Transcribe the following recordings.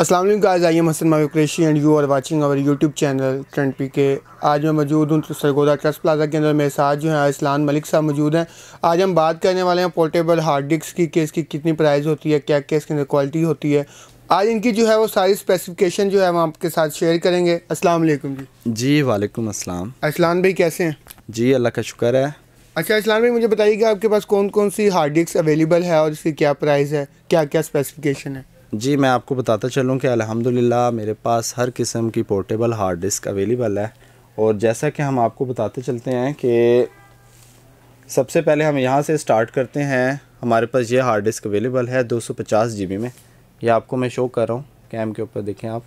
Aslam guys I am Hasan Mavi and you are watching our YouTube channel trend P K आज मैं मौजूद हूँ तो सरगोदा ट्रस्ट प्लाजा के अंदर मेरे साथ जो है इसलान मलिक साहब मौजूद हैं आज हम बात करने वाले हैं पोर्टेबल हार्ड डिस्क की कि इसकी कितनी प्राइस होती है क्या क्या इसके अंदर क्वालिटी होती है आज इनकी जो है वो सारी स्पेसिफिकेशन जो है हम आपके साथ शेयर करेंगे असलम जी जी वालेकुम असलम असलान भाई कैसे हैं जी अल्लाह का शुक्र है अच्छा इस्लाम भाई मुझे बताइएगा आपके पास कौन कौन सी हार्ड डिस्क अवेलेबल है और इसकी क्या प्राइस है क्या क्या स्पेसिफिकेशन है जी मैं आपको बताता चलूँ कि अल्हम्दुलिल्लाह मेरे पास हर किस्म की पोर्टेबल हार्ड डिस्क अवेलेबल है और जैसा कि हम आपको बताते चलते हैं कि सबसे पहले हम यहाँ से स्टार्ट करते हैं हमारे पास ये हार्ड डिस्क अवेलेबल है दो सौ में यह आपको मैं शो कर रहा हूँ कैम के ऊपर देखें आप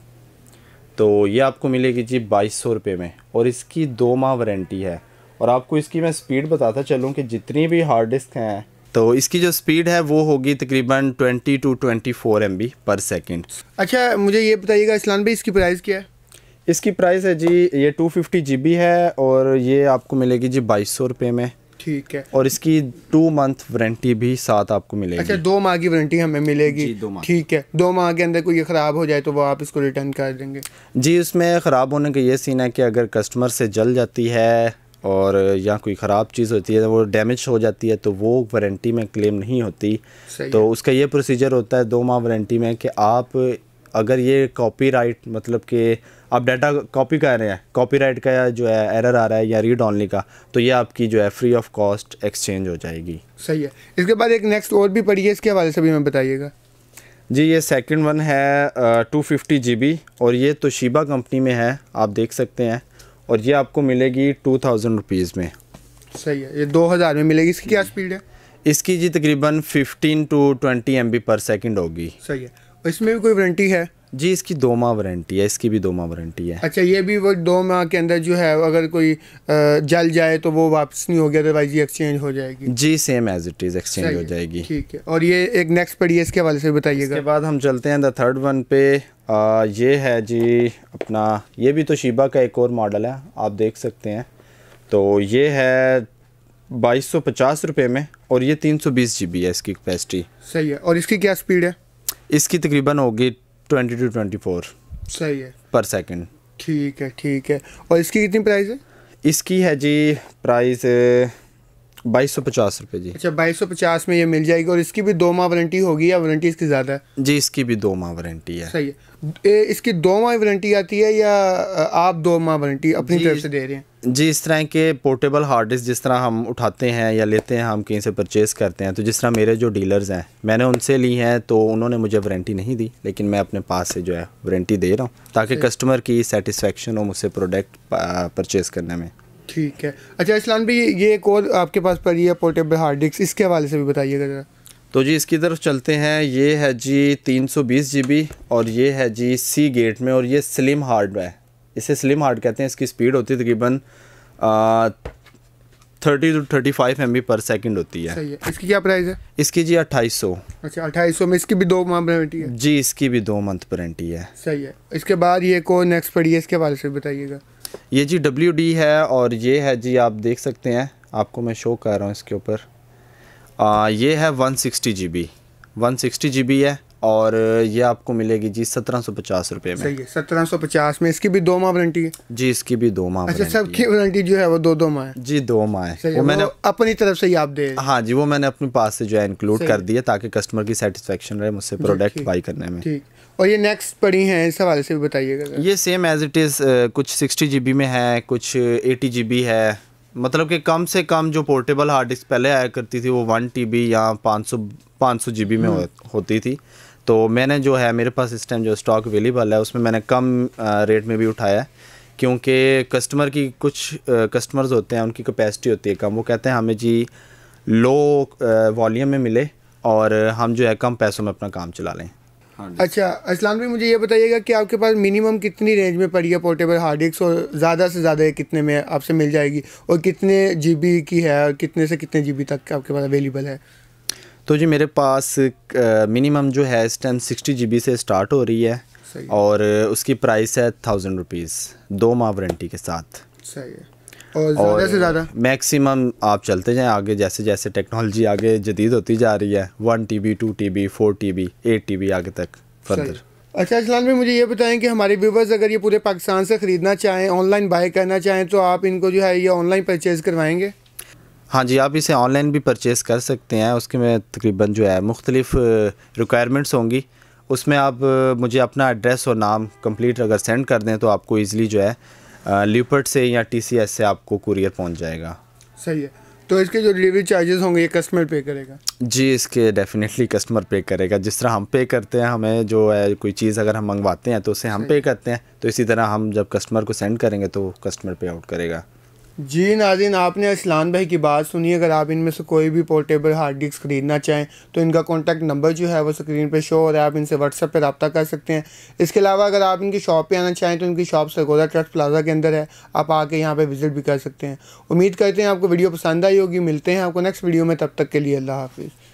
तो ये आपको मिलेगी जी बाईस सौ रुपये में और इसकी दो माह वारंटी है और आपको इसकी मैं स्पीड बताता चलूँ कि जितनी भी हार्ड डिस्क हैं तो इसकी जो स्पीड है वो होगी तकरीबन 20 to 24 four M per second अच्छा मुझे ये बताइएगा इस्लाम भाई इसकी प्राइस क्या है इसकी प्राइस है जी ये 250 फिफ्टी है और ये आपको मिलेगी जी बाईस सौ रुपये में ठीक है और इसकी टू मंथ वारंटी भी साथ आपको मिलेगी अच्छा दो माह की वारंटी हमें मिलेगी दो माह ठीक है दो माह के अंदर कोई ख़राब हो जाए तो वो आप इसको रिटर्न कर देंगे जी उसमें ख़राब होने का ये सीन है कि अगर कस्टमर से जल जाती है और या कोई ख़राब चीज़ होती है वो डैमेज हो जाती है तो वो वारंटी में क्लेम नहीं होती तो उसका ये प्रोसीजर होता है दो माह वारंटी में कि आप अगर ये कॉपीराइट मतलब कि आप डाटा कॉपी कर रहे हैं कॉपीराइट का जो है एरर आ रहा है या रीड ऑनली का तो ये आपकी जो है फ्री ऑफ कॉस्ट एक्सचेंज हो जाएगी सही है इसके बाद एक नेक्स्ट और भी पढ़िए इसके हवाले से भी मैं बताइएगा जी ये सेकंड वन है टू फिफ्टी जी और ये तोशिबा कंपनी में है आप देख सकते हैं और ये आपको मिलेगी टू थाउजेंड रुपीज़ में सही है ये दो हज़ार में मिलेगी इसकी क्या स्पीड है इसकी जी तकरीबन fifteen to twenty M per second होगी सही है इसमें भी कोई वारंटी है जी इसकी दो माह वारंटी है इसकी भी दो माह वारंटी है अच्छा ये भी वो दो माह के अंदर जो है अगर कोई जल जाए तो वो वापस नहीं हो तो अदरवाइज ये एक्सचेंज हो जाएगी जी same as it is exchange हो जाएगी ठीक है और ये एक नेक्स्ट पढ़िए इसके हवाले से बताइएगा इसके बाद हम चलते हैं द थर्ड वन पे आ, ये है जी अपना ये भी तो शीबा का एक और मॉडल है आप देख सकते हैं तो ये है बाईस सौ पचास रुपये में और ये तीन सौ बीस जी बी है इसकी कैपेसिटी सही है और इसकी क्या स्पीड है इसकी तकरीबन होगी ट्वेंटी टू ट्वेंटी फोर सही है पर सेकेंड ठीक है ठीक है और इसकी कितनी प्राइस है इसकी है जी प्राइस बाईस सौ पचास रुपये जी अच्छा बाईस सौ पचास में ये मिल जाएगी और इसकी भी दो माह वारंटी होगी या वारंटी इसकी ज़्यादा है जी इसकी भी दो माह वारंटी है सही है ए, इसकी दो माह वारंटी आती है या आप दो माह वारंटी अपनी तरफ से दे रहे हैं जी इस तरह के पोर्टेबल हार्ड डिस्क जिस तरह हम उठाते हैं या लेते हैं हम कहीं से परचेज़ करते हैं तो जिस तरह मेरे जो डीलर्स हैं मैंने उनसे ली हैं तो उन्होंने मुझे वारंटी नहीं दी लेकिन मैं अपने पास से जो है वारंटी दे रहा हूँ ताकि कस्टमर की सेटिस्फेक्शन हो मुझसे प्रोडक्ट परचेज़ करने में ठीक है अच्छा इस्लाम भी ये एक और आपके पास पड़ी है पोर्टेबल हार्ड डिस्क इसके हवाले से भी बताइएगा ज़रा तो जी इसकी तरफ चलते हैं ये है जी जी बी और ये है जी सी गेट में और ये स्लिम हार्ड है इसे स्लिम हार्ट कहते हैं इसकी स्पीड होती है तकरीबन thirty to thirty five M B per second होती है सही है इसकी क्या प्राइस है इसकी जी अट्ठाईस सौ अच्छा अट्ठाईस सौ में इसकी भी दो मंथ वारंटी है जी इसकी भी दो मंथ वारंटी है सही है इसके बाद ये को नेक्स्ट पड़ी है इसके बारे से बताइएगा ये जी डब्ल्यू डी है और ये है जी आप देख सकते हैं आपको मैं शो कर रहा हूँ इसके ऊपर ये है one sixty G B one sixty G B है और ये आपको मिलेगी जी सत्रह सौ पचास रुपये में सही है सत्रह सौ पचास में इसकी भी दो माह वारंटी है जी इसकी भी दो माह अच्छा सबकी वारंटी जो है वो दो दो माह है जी दो माह है वो मैंने अपनी तरफ से ही आप दे हाँ जी वो मैंने अपने पास से जो है इंक्लूड कर दिया ताकि कस्टमर की सेटिस्फेक्शन रहे मुझसे प्रोडक्ट बाई करने में और ये नेक्स्ट पड़ी हैं इस हवाले से भी बताइएगा ये सेम एज इट इज़ कुछ सिक्सटी जी में है कुछ एटी जी है मतलब कि कम से कम जो पोर्टेबल हार्ड डिस्क पहले आया करती थी वो वन टी या पाँच सौ पाँच सौ जी में हम्म। होती थी तो मैंने जो है मेरे पास इस टाइम जो स्टॉक अवेलेबल है उसमें मैंने कम रेट में भी उठाया क्योंकि कस्टमर की कुछ कस्टमर्स होते हैं उनकी कैपेसिटी होती है कम वो कहते हैं हमें जी लो वॉल्यूम में मिले और हम जो है कम पैसों में अपना काम चला लें हाँ अच्छा असलान भाई मुझे ये बताइएगा कि आपके पास मिनिमम कितनी रेंज में पड़ी है पोर्टेबल हार्ड डिस्क और ज़्यादा से ज़्यादा कितने में आपसे मिल जाएगी और कितने जीबी की है और कितने से कितने जीबी तक आपके पास अवेलेबल है तो जी मेरे पास मिनिमम जो है इस टाइम सिक्सटी जी से स्टार्ट हो रही है और उसकी प्राइस है थाउजेंड रुपीज़ दो माह वारंटी के साथ सही है और, ज़्यादा से ज़्यादा मैक्सिमम आप चलते जाएं आगे जैसे जैसे टेक्नोलॉजी आगे जदीद होती जा रही है one T B two T B four T B eight T B आगे तक फर्दर अच्छा इस्लाम भाई मुझे ये बताएं कि हमारे व्यूवर्स अगर ये पूरे पाकिस्तान से ख़रीदना चाहें ऑनलाइन बाय करना चाहें तो आप इनको जो है ये ऑनलाइन परचेज़ करवाएंगे हाँ जी आप इसे ऑनलाइन भी परचेज़ कर सकते हैं उसके में तकरीबन जो है मुख्तलिफ रिक्वायरमेंट्स होंगी उसमें आप मुझे अपना एड्रेस और नाम कंप्लीट अगर सेंड कर दें तो आपको इजीली जो है ल्यूपर्ट से या टीसीएस से आपको कुरियर पहुंच जाएगा सही है तो इसके जो डिलीवरी चार्जेस होंगे ये कस्टमर पे करेगा जी इसके डेफिनेटली कस्टमर पे करेगा जिस तरह हम पे करते हैं हमें जो है कोई चीज़ अगर हम मंगवाते हैं तो उसे हम पे करते हैं तो इसी तरह हम जब कस्टमर को सेंड करेंगे तो कस्टमर पे आउट करेगा जी नाजिन आपने असलान भाई की बात सुनी अगर आप इनमें से कोई भी पोर्टेबल हार्ड डिस्क खरीदना चाहें तो इनका कॉन्टैक्ट नंबर जो है वो स्क्रीन पे शो हो रहा है आप इनसे व्हाट्सअप पे रबा कर सकते हैं इसके अलावा अगर आप इनकी शॉप पे आना चाहें तो इनकी शॉप सरगोदा ट्रस्ट प्लाजा के अंदर है आप आके यहाँ पर विज़िट भी कर सकते हैं उम्मीद करते हैं आपको वीडियो पसंद आई होगी मिलते हैं आपको नेक्स्ट वीडियो में तब तक के लिए अल्लाह हाफिज़